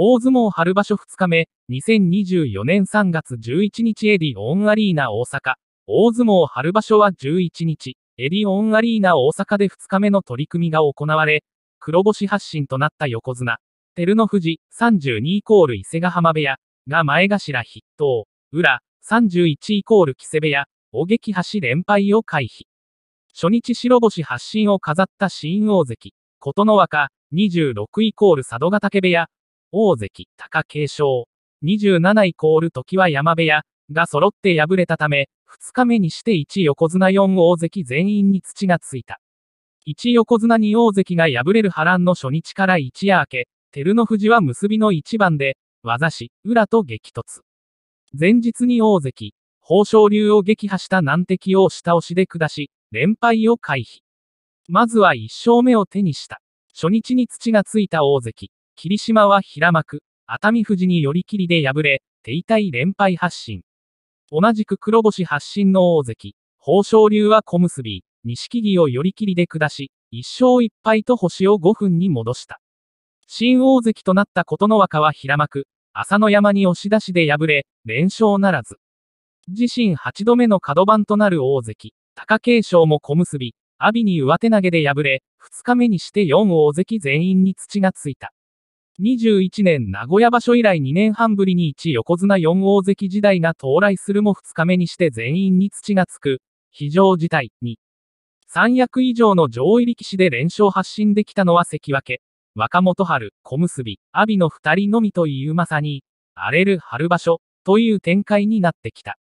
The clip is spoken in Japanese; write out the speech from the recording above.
大相撲春場所2日目、2024年3月11日エディオンアリーナ大阪。大相撲春場所は11日、エディオンアリーナ大阪で2日目の取り組みが行われ、黒星発進となった横綱、照ノ富士32イコール伊勢ヶ浜部屋が前頭筆頭、裏31イコール木瀬部屋、お撃破し連敗を回避。初日白星発進を飾った新大関、琴ノ若、26イコール佐渡ヶ嶽部屋、大関、貴景勝。27イコール時は山部屋が揃って敗れたため、2日目にして1横綱4大関全員に土がついた。1横綱2大関が敗れる波乱の初日から一夜明け、照ノ富士は結びの一番で、技師、裏と激突。前日に大関、豊昇龍を撃破した難敵を下押しで下し、連敗を回避。まずは1勝目を手にした。初日に土がついた大関、霧島は平幕、熱海富士に寄り切りで敗れ、手痛い連敗発進。同じく黒星発進の大関、豊昇龍は小結、錦木を寄り切りで下し、1勝1敗と星を5分に戻した。新大関となった琴ノ若は平幕、朝野山に押し出しで敗れ、連勝ならず。自身8度目の角番となる大関、貴景勝も小結、阿炎に上手投げで敗れ、2日目にして4大関全員に土がついた。2 1年名古屋場所以来2年半ぶりに1横綱4大関時代が到来するも2日目にして全員に土がつく、非常事態に。三役以上の上位力士で連勝発進できたのは関脇、若元春、小結、阿炎の二人のみというまさに、荒れる春場所、という展開になってきた。